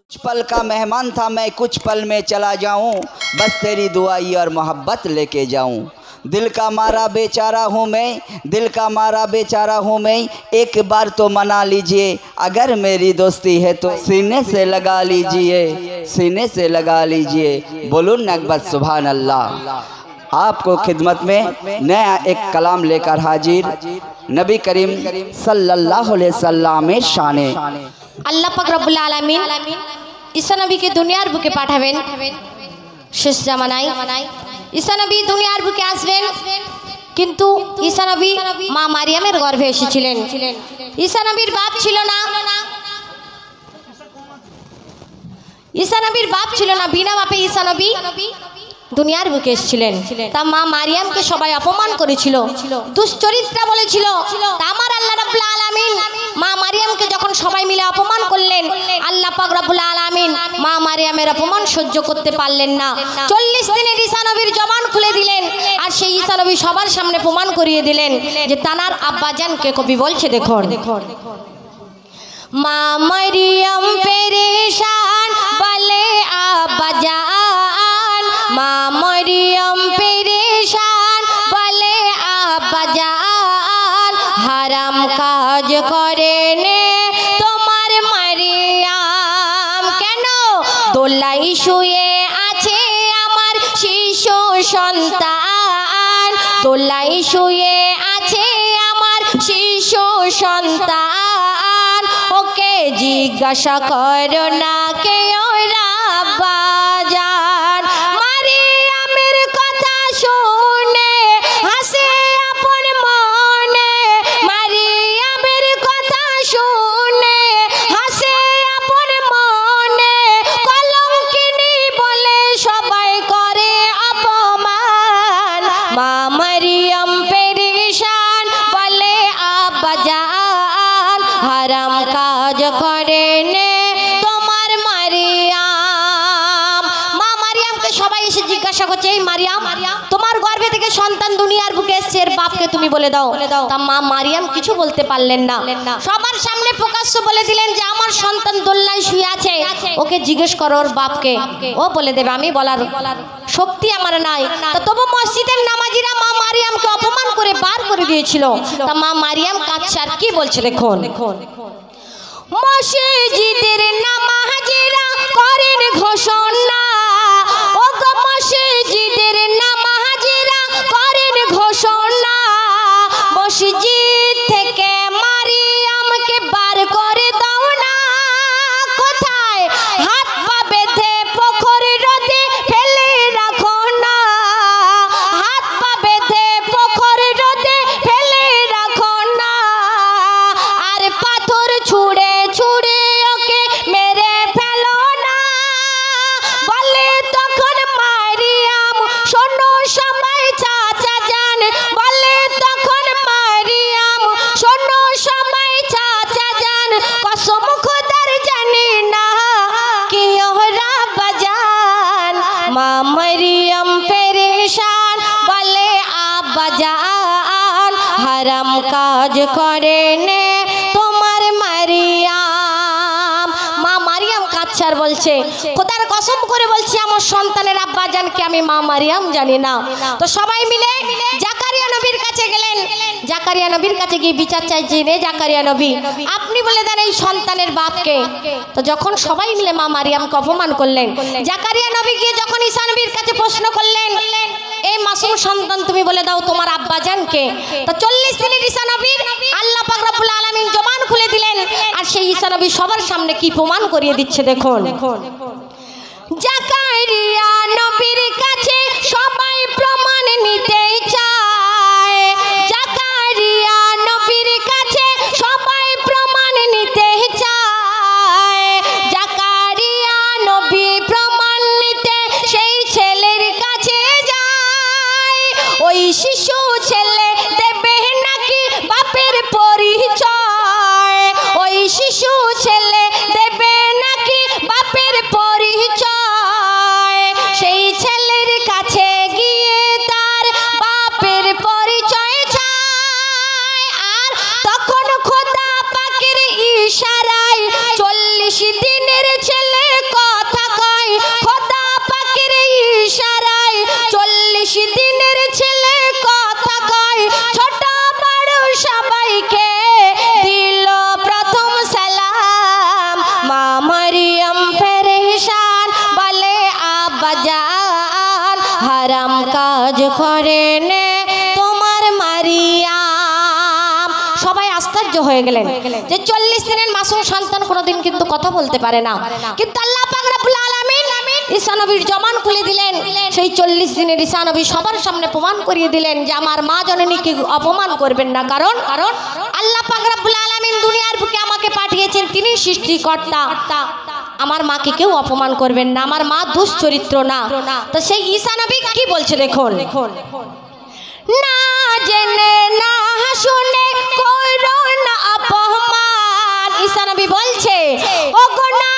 कुछ पल का मेहमान था मैं कुछ पल में चला जाऊं बस तेरी दुआई और मोहब्बत लेके जाऊं दिल का मारा बेचारा हूँ मैं दिल का मारा बेचारा हूँ मैं एक बार तो मना लीजिए अगर मेरी दोस्ती है तो सीने से लगा लीजिए सीने से लगा लीजिए बोलो नकबत सुबह अल्लाह आपको खिदमत में नया एक कलाम लेकर हाजिर नबी करीम सल्लल्लाहु अलैहि वसल्लम शान अल्लाह पाक रब्बुल आलामीन ঈসা के দুনিয়ার বুকে পাঠাবেন শেষ জামানায় ঈসা নবী দুনিয়ার বুকে আসবেন কিন্তু ঈসা নবী মা মারিয়ামের গর্ভে এসেছিলেন ঈসা নবীর বাপ ছিল না ঈশানবীর বাপ ছিল না বিনা বাপে ঈশানবী দুনিয়ার বুকে এসেছিলেন তা মা মারিয়ামকে সবাই অপমান করেছিল দুশ্চরিত্রা বলেছিল আমার আল্লাহ রাব্বুল আলামিন মা মারিয়ামকে যখন সবাই মিলে অপমান করলেন আল্লাহ পাক রব্বুল আলামিন মা মারিয়ামের অপমান সহ্য করতে পারলেন না চল্লিশ দিনের ঈশানবীর জবান খুলে দিলেন আর সেই ঈশানবী সবার সামনে প্রমাণ করিয়ে দিলেন যে তানার আব্বাজানকে কবি বলছে দেখুন মা মারিয়াম পেরেশান তোলাই শুয়ে আছে আমার শিশু সন্তান ওকে জিজ্ঞাসা কর না কেউ সন্তান দুনিয়ার বুকে এসছে এর বাপকে তুমি বলে দাও তা মা মারিয়াম কিছু বলতে পারলেন না সবার সামনে প্রকাশ্য বলে দিলেন যে আমার সন্তান দোল্লায় শুয়ে আছে ওকে জিজ্ঞেস করো ওর বাপকে ও বলে দেবে আমি বলার শক্তি আমার নাই তা তবু মসজিদের নামাজিরা মা মারিয়ামকে অপমান করে বার করে দিয়েছিল তা মা মারিয়াম কাচ্ছার কি বলছে দেখুন দেখুন মসজিদ কাজ করে নে তোমার মারিয়াম মা মারিয়াম কাচ্ছার বলছে কোথার কসম করে বলছি আমার সন্তানের আব্বা জানকে আমি মা মারিয়াম জানি না তো সবাই মিলে জাকারিয়া নবীর কাছে গেলেন জাকারিয়া নবীর কাছে গিয়ে বিচার চাইছি রে জাকারিয়া নবী আপনি বলে দেন এই সন্তানের বাপকে তো যখন সবাই মিলে মা মারিয়ামকে অপমান করলেন জাকারিয়া নবী গিয়ে যখন ঈশা নবীর কাছে প্রশ্ন করলেন এই মাসুম সন্তান তুমি বলে দাও তোমার আব্বা জানকে তো চল্লিশ দিনের নবীর আল্লাহ পাকরাবুল আলামিন জবান খুলে দিলেন আর সেই নবী সবার সামনে কি প্রমাণ করিয়ে দিচ্ছে দেখুন দেখুন হজ করে নে তোমার মারিয়াম সবাই আশ্চর্য হয়ে গেলেন যে চল্লিশ দিনের মাসুম সন্তান কোনোদিন কিন্তু কথা বলতে পারে না কিন্তু আল্লাহ ঈশানবীর জমান খুলে দিলেন সেই চল্লিশ দিনের ঈশানবী সবার সামনে প্রমাণ করিয়ে দিলেন যে আমার মা জননীকে অপমান করবেন না কারণ কারণ আল্লাহ পাকরাবুল আলমিন দুনিয়ার বুকে আমাকে পাঠিয়েছেন তিনি সৃষ্টিকর্তা আমার মাকে কেউ অপমান করবেন না আমার মা দুশ্চরিত্র না তো সেই ঈশা নবী কি বলছে দেখুন না জেনে না শুনে করো না অপমান ঈশা নবী বলছে ও না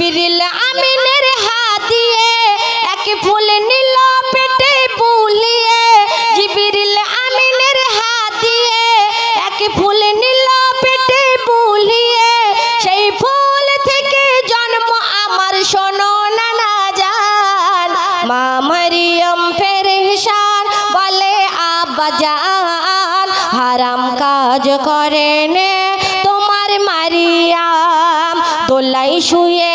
জিবরিল আমিনের হাত দিয়ে এক ফুল নীল পেটে বুলিয়ে জিবরিল আমিনের হাত দিয়ে এক ফুল নীল পেটে বুলিয়ে সেই ফুল থেকে জন্ম আমার শোনো নানা যান মা মারিয়ম ফেরেশান বলে আব্বা যান হারাম কাজ করেন তোমার মারিয়াম দোলাই শুয়ে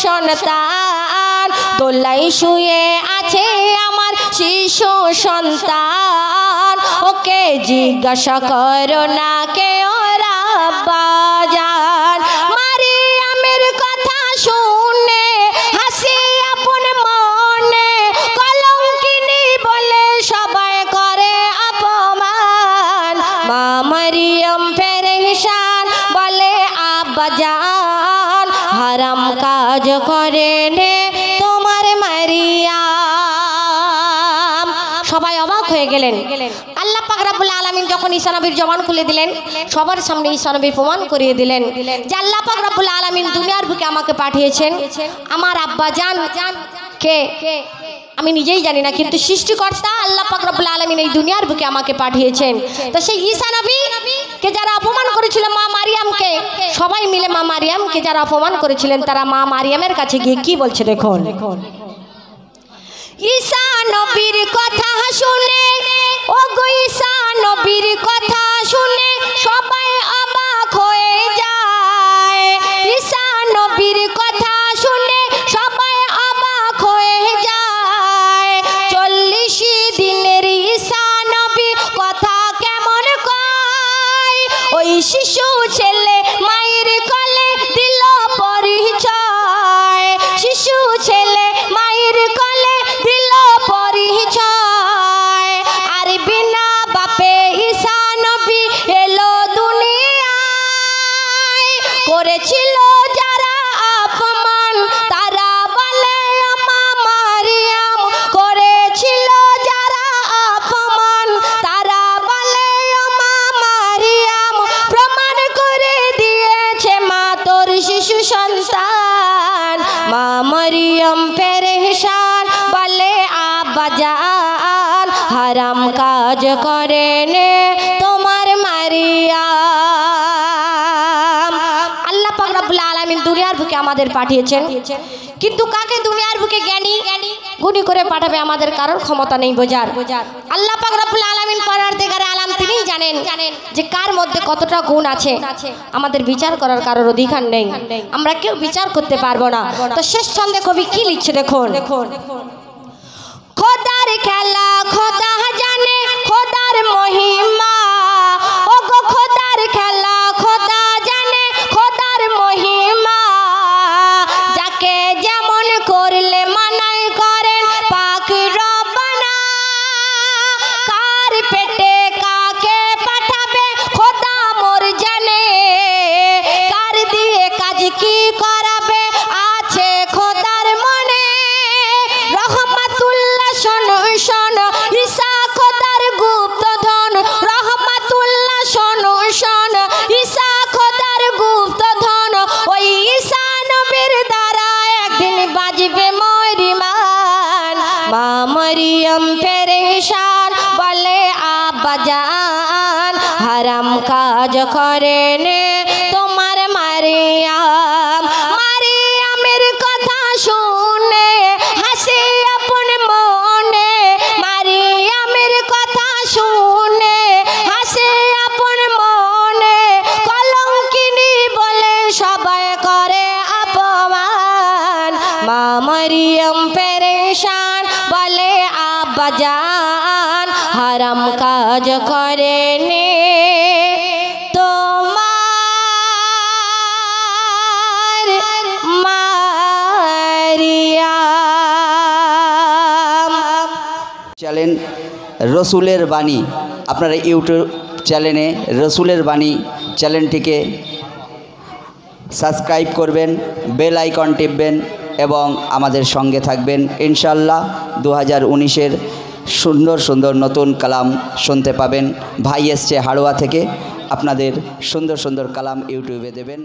সন্তান দোলাই শুয়ে আছে আমার শিশু সন্তান ওকে জিজ্ঞাসা করো না কে ওরা বাজার মারিয়ামের কথা শুনে হাসি মনে বলে সবাই করে বলে হারাম কাজ করে নে তোমার মারিয়া সবাই অবাক হয়ে গেলেন আল্লাহ পাকরাবুল আলমিন যখন ঈশানবীর জবান খুলে দিলেন সবার সামনে ঈশানবীর প্রমাণ করিয়ে দিলেন যে আল্লাহ পাকরাবুল আলমিন দুনিয়ার বুকে আমাকে পাঠিয়েছেন আমার আব্বা জান কে আমি নিজেই জানি না কিন্তু সৃষ্টিকর্তা আল্লাহ পাকরাবুল আলমিন এই দুনিয়ার বুকে আমাকে পাঠিয়েছেন তো সেই ঈশানবী কে যারা অপমান করেছিল মা মারিয়ামকে সবাই মিলে মা মারিয়ামকে যারা অপমান করেছিলেন তারা মা মারিয়ামের কাছে গিয়ে কি বলছে দেখুন ঈশা নবীর কথা শুনে ওগো ঈশা নবীর কথা শুনে হারাম কাজ করেন তোমার মারিয়া আল্লাহ পাকরাবুল আলমিন দুনিয়ার বুকে আমাদের পাঠিয়েছেন কিন্তু কাকে দুনিয়ার বুকে জ্ঞানী গুণী করে পাঠাবে আমাদের কারোর ক্ষমতা নেই বোঝার আল্লাহ পাকুল আলমিন দেখার আলাম তিনিই জানেন যে কার মধ্যে কতটা গুণ আছে আমাদের বিচার করার কারোর অধিকার নেই আমরা কেউ বিচার করতে পারবো না তো শেষ ছন্দে কবি কি লিখছে দেখুন দেখুন খোদার খেলা খোদা জানে খোদার মহিমা শয়তান হারাম কাজ করেন তোমার মারিয়াম মারিয়ামের কথা শুনে হাসি আপন মনে মারিয়ামের কথা শুনে হাসি আপন মনে কলঙ্কিনি বলে সবাই করে অপমান মা মারিয়াম পেরেশান বলে আব্বা হারাম কাজ করে নে চ্যালেন চ্যানেল রসুলের বাণী আপনারা ইউটিউব চ্যানেলে রসুলের বাণী চ্যানেলটিকে সাবস্ক্রাইব করবেন বেল আইকন টিপবেন এবং আমাদের সঙ্গে থাকবেন ইনশাল্লাহ দু হাজার উনিশের সুন্দর সুন্দর নতুন কালাম শুনতে পাবেন ভাই এসছে হাড়োয়া থেকে আপনাদের সুন্দর সুন্দর কালাম ইউটিউবে দেবেন